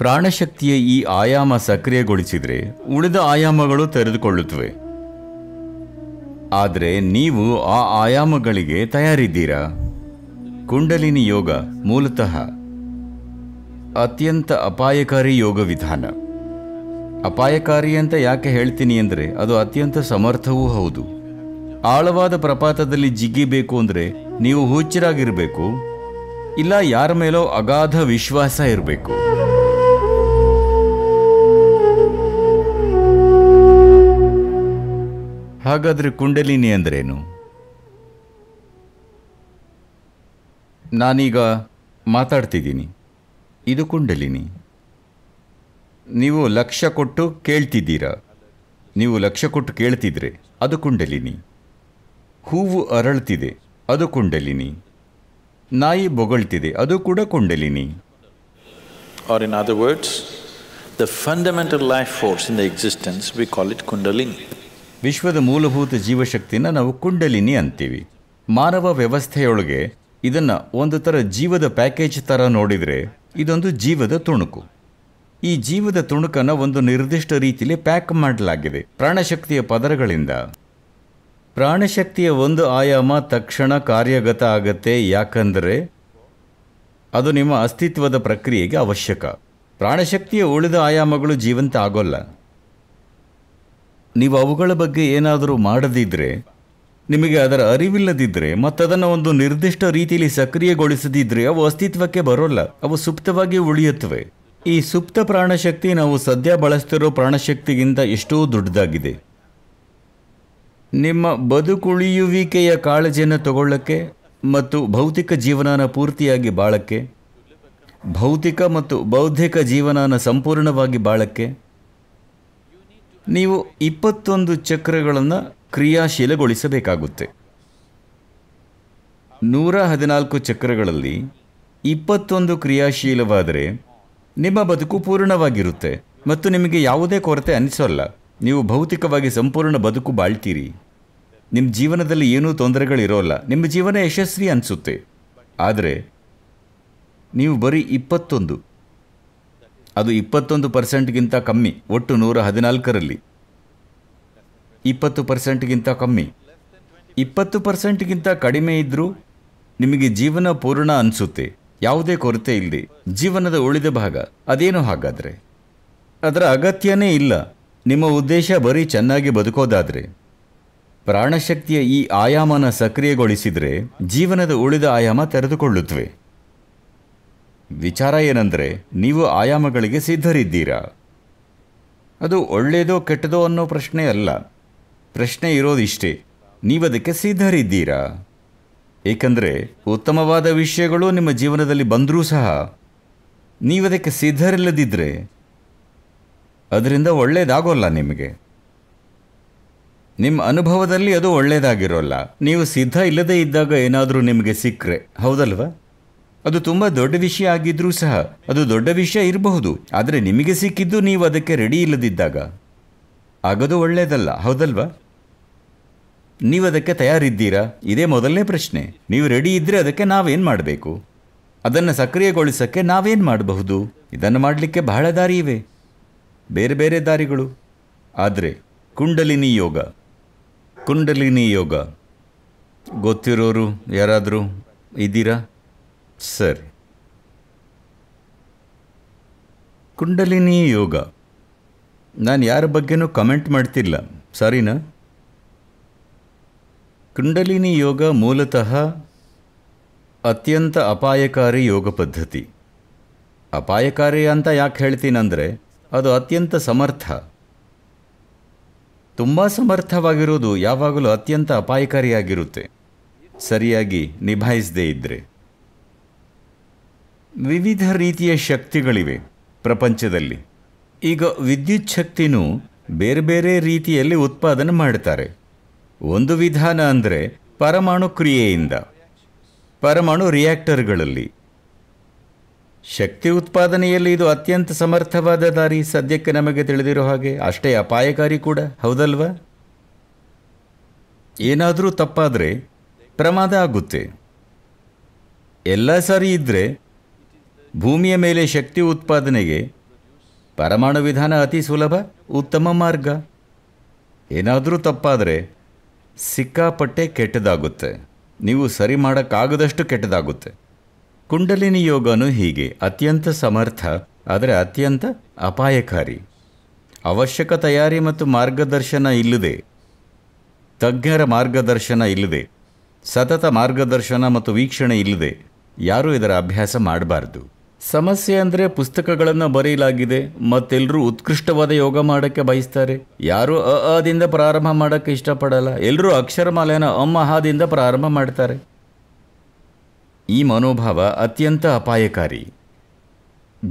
ಪ್ರಾಣಶಕ್ತಿಯ ಈ ಆಯಾಮ ಸಕ್ರಿಯಗೊಳಿಸಿದರೆ ಉಳಿದ ಆಯಾಮಗಳು ತೆರೆದುಕೊಳ್ಳುತ್ತವೆ ಆದರೆ ನೀವು ಆ ಆಯಾಮಗಳಿಗೆ ತಯಾರಿದ್ದೀರಾ ಕುಂಡಲಿನಿ ಯೋಗ ಮೂಲತಃ ಅತ್ಯಂತ ಅಪಾಯಕಾರಿ ಯೋಗ ವಿಧಾನ ಅಪಾಯಕಾರಿ ಅಂತ ಯಾಕೆ ಹೇಳ್ತೀನಿ ಅಂದರೆ ಅದು ಅತ್ಯಂತ ಸಮರ್ಥವೂ ಹೌದು ಆಳವಾದ ಪ್ರಪಾತದಲ್ಲಿ ಜಿಗ್ಗಿಬೇಕು ಅಂದರೆ ನೀವು ಹುಚ್ಚರಾಗಿರಬೇಕು ಇಲ್ಲ ಯಾರ ಮೇಲೋ ಅಗಾಧ ವಿಶ್ವಾಸ ಇರಬೇಕು ಹಾಗಾದರೆ ಕುಂಡಲಿನಿ ಅಂದ್ರೇನು ನಾನೀಗ ಮಾತಾಡ್ತಿದ್ದೀನಿ ಇದು ಕುಂಡಲಿನಿ ನೀವು ಲಕ್ಷ ಕೊಟ್ಟು ಕೇಳ್ತಿದ್ದೀರಾ ನೀವು ಲಕ್ಷ ಕೊಟ್ಟು ಕೇಳ್ತಿದ್ರೆ ಅದು ಕುಂಡಲಿನಿ ಹೂವು ಅರಳ್ತಿದೆ ಅದು ಕುಂಡಲಿನಿ ನಾಯಿ ಬೊಗಳ್ತಿದೆ ಅದು ಕೂಡ Kundalini are in other words the fundamental life force in the existence we call it Kundalini ವಿಶ್ವದ ಮೂಲಭೂತ ಜೀವಶಕ್ತಿನ ನಾವು ಕುಂಡಲಿನಿ ಅಂತೀವಿ ಮಾನವ ವ್ಯವಸ್ಥೆಯೊಳಗೆ ಇದನ್ನು ಒಂದು ಥರ ಜೀವದ ಪ್ಯಾಕೇಜ್ ಥರ ನೋಡಿದರೆ ಇದೊಂದು ಜೀವದ ತುಣುಕು ಈ ಜೀವದ ತುಣುಕನ್ನು ಒಂದು ನಿರ್ದಿಷ್ಟ ರೀತಿಯಲ್ಲಿ ಪ್ಯಾಕ್ ಮಾಡಲಾಗಿದೆ ಪ್ರಾಣಶಕ್ತಿಯ ಪದರಗಳಿಂದ ಪ್ರಾಣಶಕ್ತಿಯ ಒಂದು ಆಯಾಮ ತಕ್ಷಣ ಕಾರ್ಯಗತ ಆಗತ್ತೆ ಯಾಕಂದರೆ ಅದು ನಿಮ್ಮ ಅಸ್ತಿತ್ವದ ಪ್ರಕ್ರಿಯೆಗೆ ಅವಶ್ಯಕ ಪ್ರಾಣಶಕ್ತಿಯ ಉಳಿದ ಆಯಾಮಗಳು ಜೀವಂತ ಆಗೋಲ್ಲ ನೀವು ಅವುಗಳ ಬಗ್ಗೆ ಏನಾದರೂ ಮಾಡದಿದ್ದರೆ ನಿಮಗೆ ಅದರ ಅರಿವಿಲ್ಲದಿದ್ದರೆ ಮತ್ತದನ್ನು ಒಂದು ನಿರ್ದಿಷ್ಟ ರೀತಿಯಲ್ಲಿ ಸಕ್ರಿಯಗೊಳಿಸದಿದ್ದರೆ ಅವು ಅಸ್ತಿತ್ವಕ್ಕೆ ಬರೋಲ್ಲ ಅವು ಸುಪ್ತವಾಗಿ ಉಳಿಯುತ್ತವೆ ಈ ಸುಪ್ತ ಪ್ರಾಣಶಕ್ತಿ ನಾವು ಸದ್ಯ ಬಳಸ್ತಿರೋ ಪ್ರಾಣಶಕ್ತಿಗಿಂತ ಎಷ್ಟೋ ದೊಡ್ಡದಾಗಿದೆ ನಿಮ್ಮ ಬದುಕುಳಿಯುವಿಕೆಯ ಕಾಳಜಿಯನ್ನು ತಗೊಳ್ಳಕ್ಕೆ ಮತ್ತು ಭೌತಿಕ ಜೀವನನ ಪೂರ್ತಿಯಾಗಿ ಬಾಳಕ್ಕೆ ಭೌತಿಕ ಮತ್ತು ಬೌದ್ಧಿಕ ಜೀವನನ ಸಂಪೂರ್ಣವಾಗಿ ಬಾಳಕ್ಕೆ ನೀವು ಇಪ್ಪತ್ತೊಂದು ಚಕ್ರಗಳನ್ನು ಕ್ರಿಯಾಶೀಲಗೊಳಿಸಬೇಕಾಗುತ್ತೆ ನೂರ ಹದಿನಾಲ್ಕು ಚಕ್ರಗಳಲ್ಲಿ ಇಪ್ಪತ್ತೊಂದು ಕ್ರಿಯಾಶೀಲವಾದರೆ ನಿಮ್ಮ ಬದುಕು ಪೂರ್ಣವಾಗಿರುತ್ತೆ ಮತ್ತು ನಿಮಗೆ ಯಾವುದೇ ಕೊರತೆ ಅನಿಸೋಲ್ಲ ನೀವು ಭೌತಿಕವಾಗಿ ಸಂಪೂರ್ಣ ಬದುಕು ಬಾಳ್ತೀರಿ ನಿಮ್ಮ ಜೀವನದಲ್ಲಿ ಏನೂ ತೊಂದರೆಗಳಿರೋಲ್ಲ ನಿಮ್ಮ ಜೀವನ ಯಶಸ್ವಿ ಅನಿಸುತ್ತೆ ಆದರೆ ನೀವು ಬರೀ ಇಪ್ಪತ್ತೊಂದು ಅದು ಇಪ್ಪತ್ತೊಂದು ಪರ್ಸೆಂಟ್ಗಿಂತ ಕಮ್ಮಿ ಒಟ್ಟು ನೂರ ಹದಿನಾಲ್ಕರಲ್ಲಿ ಇಪ್ಪತ್ತು ಪರ್ಸೆಂಟ್ಗಿಂತ ಕಮ್ಮಿ ಇಪ್ಪತ್ತು ಪರ್ಸೆಂಟ್ಗಿಂತ ಕಡಿಮೆ ಇದ್ದರೂ ನಿಮಗೆ ಜೀವನ ಪೂರ್ಣ ಅನಿಸುತ್ತೆ ಯಾವುದೇ ಕೊರತೆ ಇಲ್ಲದೆ ಜೀವನದ ಉಳಿದ ಭಾಗ ಅದೇನು ಹಾಗಾದರೆ ಅದರ ಅಗತ್ಯನೇ ಇಲ್ಲ ನಿಮ್ಮ ಉದ್ದೇಶ ಬರೀ ಚೆನ್ನಾಗಿ ಬದುಕೋದಾದರೆ ಪ್ರಾಣಶಕ್ತಿಯ ಈ ಆಯಾಮನ ಸಕ್ರಿಯಗೊಳಿಸಿದರೆ ಜೀವನದ ಉಳಿದ ಆಯಾಮ ತೆರೆದುಕೊಳ್ಳುತ್ತವೆ ವಿಚಾರ ಏನಂದರೆ ನೀವು ಆಯಾಮಗಳಿಗೆ ಸಿದ್ಧರಿದ್ದೀರಾ ಅದು ಒಳ್ಳೆಯದೋ ಕೆಟ್ಟದೋ ಅನ್ನೋ ಪ್ರಶ್ನೆ ಅಲ್ಲ ಪ್ರಶ್ನೆ ಇರೋದಿಷ್ಟೇ ನೀವದಕ್ಕೆ ಸಿದ್ಧರಿದ್ದೀರಾ ಏಕೆಂದರೆ ಉತ್ತಮವಾದ ವಿಷಯಗಳು ನಿಮ್ಮ ಜೀವನದಲ್ಲಿ ಬಂದರೂ ಸಹ ನೀವದಕ್ಕೆ ಸಿದ್ಧರಿಲ್ಲದಿದ್ದರೆ ಅದರಿಂದ ಒಳ್ಳೆಯದಾಗೋಲ್ಲ ನಿಮಗೆ ನಿಮ್ಮ ಅನುಭವದಲ್ಲಿ ಅದು ಒಳ್ಳೆಯದಾಗಿರೋಲ್ಲ ನೀವು ಸಿದ್ಧ ಇಲ್ಲದೇ ಇದ್ದಾಗ ಏನಾದರೂ ನಿಮಗೆ ಸಿಕ್ಕರೆ ಹೌದಲ್ವಾ ಅದು ತುಂಬ ದೊಡ್ಡ ವಿಷಯ ಆಗಿದ್ರೂ ಸಹ ಅದು ದೊಡ್ಡ ವಿಷಯ ಇರಬಹುದು ಆದರೆ ನಿಮಗೆ ಸಿಕ್ಕಿದ್ದು ನೀವು ಅದಕ್ಕೆ ರೆಡಿ ಇಲ್ಲದಿದ್ದಾಗ ಆಗೋದು ಒಳ್ಳೆಯದಲ್ಲ ಹೌದಲ್ವಾ ನೀವು ಅದಕ್ಕೆ ತಯಾರಿದ್ದೀರಾ ಇದೇ ಮೊದಲನೇ ಪ್ರಶ್ನೆ ನೀವು ರೆಡಿ ಇದ್ದರೆ ಅದಕ್ಕೆ ನಾವೇನು ಮಾಡಬೇಕು ಅದನ್ನು ಸಕ್ರಿಯಗೊಳಿಸೋಕ್ಕೆ ನಾವೇನು ಮಾಡಬಹುದು ಇದನ್ನು ಮಾಡಲಿಕ್ಕೆ ಬಹಳ ದಾರಿ ಇವೆ ಬೇರೆ ಬೇರೆ ದಾರಿಗಳು ಆದರೆ ಕುಂಡಲಿನಿ ಯೋಗ ಕುಂಡಲಿನಿ ಯೋಗ ಗೊತ್ತಿರೋರು ಯಾರಾದರೂ ಇದ್ದೀರಾ ಸರಿ ಕುಂಡಲಿನಿ ಯೋಗ ನಾನು ಯಾರ ಬಗ್ಗೆನೂ ಕಮೆಂಟ್ ಮಾಡ್ತಿಲ್ಲ ಸರಿನಾ ಕುಂಡಲಿನಿ ಯೋಗ ಮೂಲತಃ ಅತ್ಯಂತ ಅಪಾಯಕಾರಿ ಯೋಗ ಪದ್ಧತಿ ಅಪಾಯಕಾರಿ ಅಂತ ಯಾಕೆ ಹೇಳ್ತೀನಂದರೆ ಅದು ಅತ್ಯಂತ ಸಮರ್ಥ ತುಂಬ ಸಮರ್ಥವಾಗಿರೋದು ಯಾವಾಗಲೂ ಅತ್ಯಂತ ಅಪಾಯಕಾರಿಯಾಗಿರುತ್ತೆ ಸರಿಯಾಗಿ ನಿಭಾಯಿಸದೇ ಇದ್ದರೆ ವಿವಿಧ ರೀತಿಯ ಶಕ್ತಿಗಳಿವೆ ಪ್ರಪಂಚದಲ್ಲಿ ಈಗ ವಿದ್ಯುತ್ ಶಕ್ತಿನೂ ಬೇರೆ ಬೇರೆ ರೀತಿಯಲ್ಲಿ ಉತ್ಪಾದನೆ ಮಾಡ್ತಾರೆ ಒಂದು ವಿಧಾನ ಅಂದರೆ ಪರಮಾಣು ಕ್ರಿಯೆಯಿಂದ ಪರಮಾಣು ರಿಯಾಕ್ಟರ್ಗಳಲ್ಲಿ ಶಕ್ತಿ ಉತ್ಪಾದನೆಯಲ್ಲಿ ಇದು ಅತ್ಯಂತ ಸಮರ್ಥವಾದ ದಾರಿ ಸದ್ಯಕ್ಕೆ ನಮಗೆ ತಿಳಿದಿರೋ ಹಾಗೆ ಅಷ್ಟೇ ಅಪಾಯಕಾರಿ ಕೂಡ ಹೌದಲ್ವಾ ಏನಾದರೂ ತಪ್ಪಾದರೆ ಪ್ರಮಾದ ಆಗುತ್ತೆ ಎಲ್ಲ ಸರಿ ಇದ್ದರೆ ಭೂಮಿಯ ಮೇಲೆ ಶಕ್ತಿ ಉತ್ಪಾದನೆಗೆ ಪರಮಾಣು ವಿಧಾನ ಅತಿ ಸುಲಭ ಉತ್ತಮ ಮಾರ್ಗ ಏನಾದರೂ ತಪ್ಪಾದರೆ ಸಿಕ್ಕಾಪಟ್ಟೆ ಕೆಟ್ಟದಾಗುತ್ತೆ ನೀವು ಸರಿ ಮಾಡೋಕ್ಕಾಗದಷ್ಟು ಕೆಟ್ಟದಾಗುತ್ತೆ ಕುಂಡಲಿನಿ ಯೋಗನೂ ಹೀಗೆ ಅತ್ಯಂತ ಸಮರ್ಥ ಆದರೆ ಅತ್ಯಂತ ಅಪಾಯಕಾರಿ ಅವಶ್ಯಕ ತಯಾರಿ ಮತ್ತು ಮಾರ್ಗದರ್ಶನ ಇಲ್ಲದೆ ತಜ್ಞರ ಮಾರ್ಗದರ್ಶನ ಇಲ್ಲದೆ ಸತತ ಮಾರ್ಗದರ್ಶನ ಮತ್ತು ವೀಕ್ಷಣೆ ಇಲ್ಲದೆ ಯಾರೂ ಇದರ ಅಭ್ಯಾಸ ಮಾಡಬಾರ್ದು ಸಮಸ್ಯೆ ಅಂದರೆ ಪುಸ್ತಕಗಳನ್ನು ಬರೆಯಲಾಗಿದೆ ಮತ್ತೆಲ್ಲರೂ ಉತ್ಕೃಷ್ಟವಾದ ಯೋಗ ಮಾಡೋಕ್ಕೆ ಬಯಸ್ತಾರೆ ಯಾರೂ ಅ ಅದಿಂದ ಪ್ರಾರಂಭ ಮಾಡೋಕ್ಕೆ ಇಷ್ಟಪಡಲ್ಲ ಎಲ್ಲರೂ ಅಮ್ಮ ಅಮಹಾದಿಂದ ಪ್ರಾರಂಭ ಮಾಡ್ತಾರೆ ಈ ಮನೋಭಾವ ಅತ್ಯಂತ ಅಪಾಯಕಾರಿ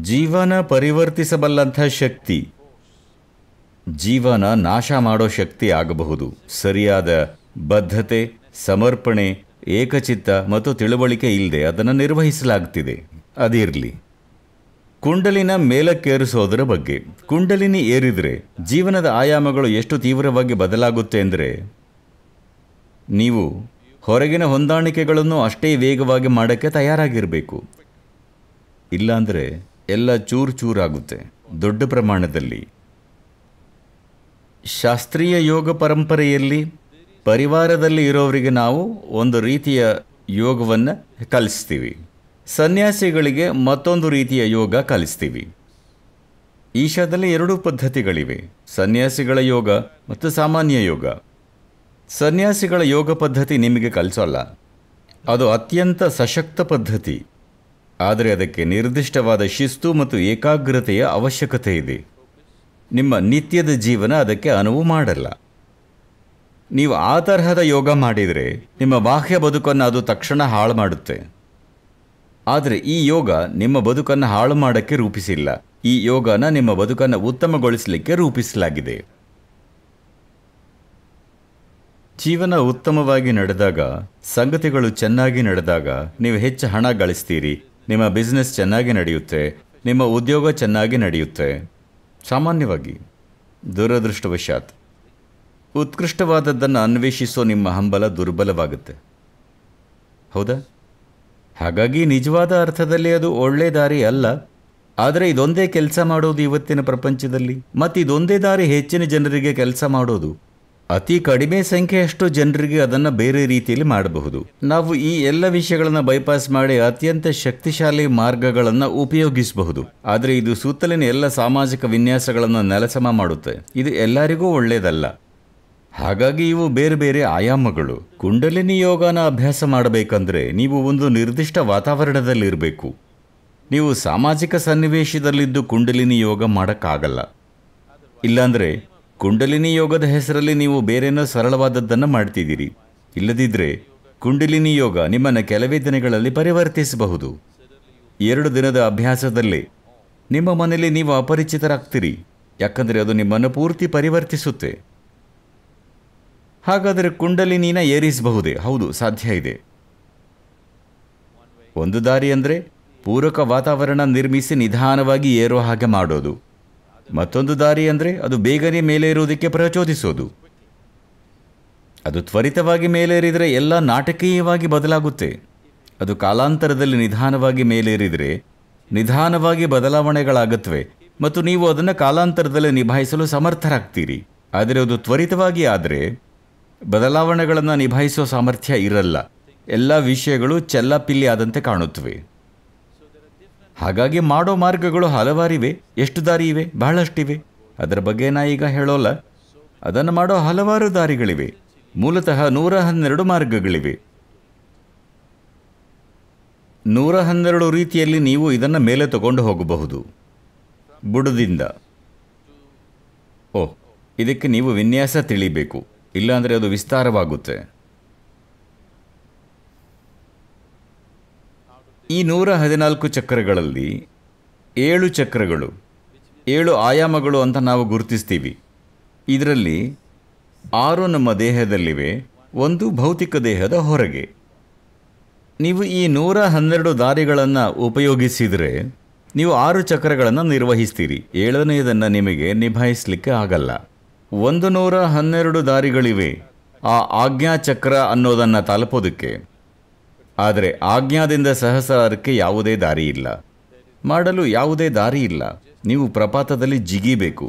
ಜೀವನ ಪರಿವರ್ತಿಸಬಲ್ಲಂಥ ಶಕ್ತಿ ಜೀವನ ನಾಶ ಮಾಡೋ ಶಕ್ತಿ ಆಗಬಹುದು ಸರಿಯಾದ ಬದ್ಧತೆ ಸಮರ್ಪಣೆ ಏಕಚಿತ್ತ ಮತ್ತು ತಿಳುವಳಿಕೆ ಇಲ್ಲದೆ ಅದನ್ನು ನಿರ್ವಹಿಸಲಾಗ್ತಿದೆ ಅದಿರಲಿ ಕುಂಡಲಿನ ಮೇಲಕ್ಕೇರಿಸೋದರ ಬಗ್ಗೆ ಕುಂಡಲಿನಿ ಏರಿದರೆ ಜೀವನದ ಆಯಾಮಗಳು ಎಷ್ಟು ತೀವ್ರವಾಗಿ ಬದಲಾಗುತ್ತೆ ಅಂದರೆ ನೀವು ಹೊರಗಿನ ಹೊಂದಾಣಿಕೆಗಳನ್ನು ಅಷ್ಟೇ ವೇಗವಾಗಿ ಮಾಡೋಕ್ಕೆ ತಯಾರಾಗಿರಬೇಕು ಇಲ್ಲಾಂದರೆ ಎಲ್ಲ ಚೂರು ಚೂರಾಗುತ್ತೆ ದೊಡ್ಡ ಪ್ರಮಾಣದಲ್ಲಿ ಶಾಸ್ತ್ರೀಯ ಯೋಗ ಪರಂಪರೆಯಲ್ಲಿ ಪರಿವಾರದಲ್ಲಿ ಇರೋವರಿಗೆ ನಾವು ಒಂದು ರೀತಿಯ ಯೋಗವನ್ನು ಕಲಿಸ್ತೀವಿ ಸನ್ಯಾಸಿಗಳಿಗೆ ಮತ್ತೊಂದು ರೀತಿಯ ಯೋಗ ಕಲಿಸ್ತೀವಿ ಈಶಾದಲ್ಲಿ ಎರಡು ಪದ್ಧತಿಗಳಿವೆ ಸನ್ಯಾಸಿಗಳ ಯೋಗ ಮತ್ತು ಸಾಮಾನ್ಯ ಯೋಗ ಸನ್ಯಾಸಿಗಳ ಯೋಗ ಪದ್ಧತಿ ನಿಮಗೆ ಕಲಿಸೋಲ್ಲ ಅದು ಅತ್ಯಂತ ಸಶಕ್ತ ಪದ್ಧತಿ ಆದರೆ ಅದಕ್ಕೆ ನಿರ್ದಿಷ್ಟವಾದ ಶಿಸ್ತು ಮತ್ತು ಏಕಾಗ್ರತೆಯ ಅವಶ್ಯಕತೆ ಇದೆ ನಿಮ್ಮ ನಿತ್ಯದ ಜೀವನ ಅದಕ್ಕೆ ಅನುವು ಮಾಡಲ್ಲ ನೀವು ಆ ತರಹದ ಯೋಗ ಮಾಡಿದರೆ ನಿಮ್ಮ ಬಾಹ್ಯ ಬದುಕನ್ನು ಅದು ತಕ್ಷಣ ಹಾಳು ಮಾಡುತ್ತೆ ಆದರೆ ಈ ಯೋಗ ನಿಮ್ಮ ಬದುಕನ್ನು ಹಾಳು ಮಾಡೋಕ್ಕೆ ರೂಪಿಸಿಲ್ಲ ಈ ಯೋಗನ ನಿಮ್ಮ ಬದುಕನ್ನು ಉತ್ತಮಗೊಳಿಸಲಿಕ್ಕೆ ರೂಪಿಸಲಾಗಿದೆ ಜೀವನ ಉತ್ತಮವಾಗಿ ನಡೆದಾಗ ಸಂಗತಿಗಳು ಚೆನ್ನಾಗಿ ನಡೆದಾಗ ನೀವು ಹೆಚ್ಚು ಹಣ ಗಳಿಸ್ತೀರಿ ನಿಮ್ಮ ಬಿಸ್ನೆಸ್ ಚೆನ್ನಾಗಿ ನಡೆಯುತ್ತೆ ನಿಮ್ಮ ಉದ್ಯೋಗ ಚೆನ್ನಾಗಿ ನಡೆಯುತ್ತೆ ಸಾಮಾನ್ಯವಾಗಿ ದುರದೃಷ್ಟವಶಾತ್ ಉತ್ಕೃಷ್ಟವಾದದ್ದನ್ನು ಅನ್ವೇಷಿಸೋ ನಿಮ್ಮ ಹಂಬಲ ದುರ್ಬಲವಾಗುತ್ತೆ ಹೌದಾ ಹಾಗಾಗಿ ನಿಜವಾದ ಅರ್ಥದಲ್ಲಿ ಅದು ಒಳ್ಳೆ ದಾರಿ ಅಲ್ಲ ಆದರೆ ಇದೊಂದೇ ಕೆಲಸ ಮಾಡೋದು ಇವತ್ತಿನ ಪ್ರಪಂಚದಲ್ಲಿ ಮತ್ತು ಇದೊಂದೇ ದಾರಿ ಹೆಚ್ಚಿನ ಜನರಿಗೆ ಕೆಲಸ ಮಾಡೋದು ಅತಿ ಕಡಿಮೆ ಸಂಖ್ಯೆಯಷ್ಟು ಜನರಿಗೆ ಅದನ್ನು ಬೇರೆ ರೀತಿಯಲ್ಲಿ ಮಾಡಬಹುದು ನಾವು ಈ ಎಲ್ಲ ವಿಷಯಗಳನ್ನು ಬೈಪಾಸ್ ಮಾಡಿ ಅತ್ಯಂತ ಶಕ್ತಿಶಾಲಿ ಮಾರ್ಗಗಳನ್ನು ಉಪಯೋಗಿಸಬಹುದು ಆದರೆ ಇದು ಸುತ್ತಲಿನ ಎಲ್ಲ ಸಾಮಾಜಿಕ ವಿನ್ಯಾಸಗಳನ್ನು ನೆಲಸಮ ಮಾಡುತ್ತೆ ಇದು ಎಲ್ಲರಿಗೂ ಒಳ್ಳೆಯದಲ್ಲ ಹಾಗಾಗಿ ಇವು ಬೇರೆ ಬೇರೆ ಆಯಾಮಗಳು ಕುಂಡಲಿನಿ ಯೋಗನ ಅಭ್ಯಾಸ ಮಾಡಬೇಕಂದ್ರೆ ನೀವು ಒಂದು ನಿರ್ದಿಷ್ಟ ವಾತಾವರಣದಲ್ಲಿರಬೇಕು ನೀವು ಸಾಮಾಜಿಕ ಸನ್ನಿವೇಶದಲ್ಲಿದ್ದು ಕುಂಡಲಿನಿ ಯೋಗ ಮಾಡೋಕ್ಕಾಗಲ್ಲ ಇಲ್ಲಾಂದರೆ ಕುಂಡಲಿನಿ ಯೋಗದ ಹೆಸರಲ್ಲಿ ನೀವು ಬೇರೇನೋ ಸರಳವಾದದ್ದನ್ನು ಮಾಡ್ತಿದ್ದೀರಿ ಇಲ್ಲದಿದ್ದರೆ ಕುಂಡಲಿನಿ ಯೋಗ ನಿಮ್ಮನ್ನು ಕೆಲವೇ ದಿನಗಳಲ್ಲಿ ಪರಿವರ್ತಿಸಬಹುದು ಎರಡು ದಿನದ ಅಭ್ಯಾಸದಲ್ಲೇ ನಿಮ್ಮ ಮನೆಯಲ್ಲಿ ನೀವು ಅಪರಿಚಿತರಾಗ್ತೀರಿ ಯಾಕಂದರೆ ಅದು ನಿಮ್ಮನ್ನು ಪೂರ್ತಿ ಪರಿವರ್ತಿಸುತ್ತೆ ಹಾಗಾದರೆ ಕುಂಡಲಿನಿನ ಏರಿಸಬಹುದೇ ಹೌದು ಸಾಧ್ಯ ಇದೆ ಒಂದು ದಾರಿ ಅಂದರೆ ಪೂರಕ ವಾತಾವರಣ ನಿರ್ಮಿಸಿ ನಿಧಾನವಾಗಿ ಏರೋ ಹಾಗೆ ಮಾಡೋದು ಮತ್ತೊಂದು ದಾರಿ ಅಂದರೆ ಅದು ಬೇಗನೆ ಮೇಲೆ ಇರುವುದಕ್ಕೆ ಪ್ರಚೋದಿಸೋದು ಅದು ತ್ವರಿತವಾಗಿ ಮೇಲೇರಿದರೆ ಎಲ್ಲ ನಾಟಕೀಯವಾಗಿ ಬದಲಾಗುತ್ತೆ ಅದು ಕಾಲಾಂತರದಲ್ಲಿ ನಿಧಾನವಾಗಿ ಮೇಲೇರಿದರೆ ನಿಧಾನವಾಗಿ ಬದಲಾವಣೆಗಳಾಗುತ್ತವೆ ಮತ್ತು ನೀವು ಅದನ್ನು ಕಾಲಾಂತರದಲ್ಲಿ ನಿಭಾಯಿಸಲು ಸಮರ್ಥರಾಗ್ತೀರಿ ಆದರೆ ಅದು ತ್ವರಿತವಾಗಿ ಆದರೆ ಬದಲಾವಣೆಗಳನ್ನು ನಿಭಾಯಿಸುವ ಸಾಮರ್ಥ್ಯ ಇರಲ್ಲ ಎಲ್ಲ ವಿಷಯಗಳು ಚೆಲ್ಲಾಪಿಲ್ಲಿ ಆದಂತೆ ಕಾಣುತ್ತವೆ ಹಾಗಾಗಿ ಮಾಡೋ ಮಾರ್ಗಗಳು ಹಲವಾರಿವೆ ಎಷ್ಟು ದಾರಿ ಇವೆ ಬಹಳಷ್ಟಿವೆ ಅದರ ಬಗ್ಗೆ ನಾ ಈಗ ಹೇಳೋಲ್ಲ ಅದನ್ನು ಮಾಡೋ ಹಲವಾರು ದಾರಿಗಳಿವೆ ಮೂಲತಃ ನೂರ ಹನ್ನೆರಡು ಮಾರ್ಗಗಳಿವೆ ನೂರ ಹನ್ನೆರಡು ರೀತಿಯಲ್ಲಿ ನೀವು ಇದನ್ನು ಮೇಲೆ ತಗೊಂಡು ಹೋಗಬಹುದು ಬುಡದಿಂದ ಓಹ್ ಇದಕ್ಕೆ ನೀವು ವಿನ್ಯಾಸ ತಿಳಿಬೇಕು ಇಲ್ಲಾಂದರೆ ಅದು ವಿಸ್ತಾರವಾಗುತ್ತೆ ಈ ನೂರ ಹದಿನಾಲ್ಕು ಚಕ್ರಗಳಲ್ಲಿ ಏಳು ಚಕ್ರಗಳು ಏಳು ಆಯಾಮಗಳು ಅಂತ ನಾವು ಗುರುತಿಸ್ತೀವಿ ಇದರಲ್ಲಿ ಆರು ನಮ್ಮ ದೇಹದಲ್ಲಿವೆ ಒಂದು ಭೌತಿಕ ದೇಹದ ಹೊರಗೆ ನೀವು ಈ ನೂರ ಹನ್ನೆರಡು ದಾರಿಗಳನ್ನು ಉಪಯೋಗಿಸಿದರೆ ನೀವು ಆರು ಚಕ್ರಗಳನ್ನು ನಿರ್ವಹಿಸ್ತೀರಿ ಏಳನೆಯದನ್ನು ನಿಮಗೆ ನಿಭಾಯಿಸಲಿಕ್ಕೆ ಆಗಲ್ಲ ಒಂದು ನೂರ ಹನ್ನೆರಡು ದಾರಿಗಳಿವೆ ಆ ಆಜ್ಞಾಚಕ್ರ ಅನ್ನೋದನ್ನು ತಲುಪೋದಕ್ಕೆ ಆದರೆ ಆಜ್ಞಾದಿಂದ ಸಹಸ್ರಾರಕ್ಕೆ ಯಾವುದೇ ದಾರಿ ಇಲ್ಲ ಮಾಡಲು ಯಾವುದೇ ದಾರಿ ಇಲ್ಲ ನೀವು ಪ್ರಪಾತದಲ್ಲಿ ಜಿಗಿಬೇಕು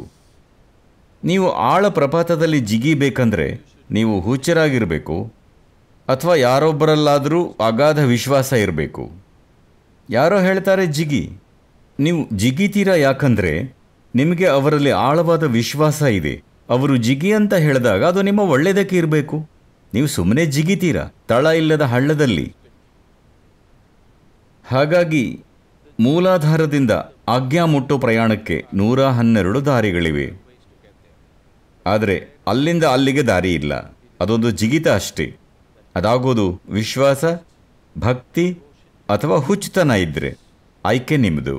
ನೀವು ಆಳ ಪ್ರಪಾತದಲ್ಲಿ ಜಿಗಿಬೇಕಂದ್ರೆ ನೀವು ಹುಚ್ಚರಾಗಿರಬೇಕು ಅಥವಾ ಯಾರೊಬ್ಬರಲ್ಲಾದರೂ ಅಗಾಧ ವಿಶ್ವಾಸ ಇರಬೇಕು ಯಾರೋ ಹೇಳ್ತಾರೆ ಜಿಗಿ ನೀವು ಜಿಗಿತೀರಾ ಯಾಕಂದರೆ ನಿಮಗೆ ಅವರಲ್ಲಿ ಆಳವಾದ ವಿಶ್ವಾಸ ಇದೆ ಅವರು ಜಿಗಿ ಅಂತ ಹೇಳಿದಾಗ ಅದು ನಿಮ್ಮ ಒಳ್ಳೆಯದಕ್ಕೆ ಇರಬೇಕು ನೀವು ಸುಮ್ಮನೆ ಜಿಗಿತೀರಾ ತಳ ಇಲ್ಲದ ಹಳ್ಳದಲ್ಲಿ ಹಾಗಾಗಿ ಮೂಲಾಧಾರದಿಂದ ಆಜ್ಞಾ ಮುಟ್ಟು ಪ್ರಯಾಣಕ್ಕೆ ನೂರ ಹನ್ನೆರಡು ದಾರಿಗಳಿವೆ ಆದರೆ ಅಲ್ಲಿಂದ ಅಲ್ಲಿಗೆ ದಾರಿ ಇಲ್ಲ ಅದೊಂದು ಜಿಗಿತ ಅಷ್ಟೇ ಅದಾಗೋದು ವಿಶ್ವಾಸ ಭಕ್ತಿ ಅಥವಾ ಹುಚ್ಚುತನ ಇದ್ದರೆ ಆಯ್ಕೆ ನಿಮ್ಮದು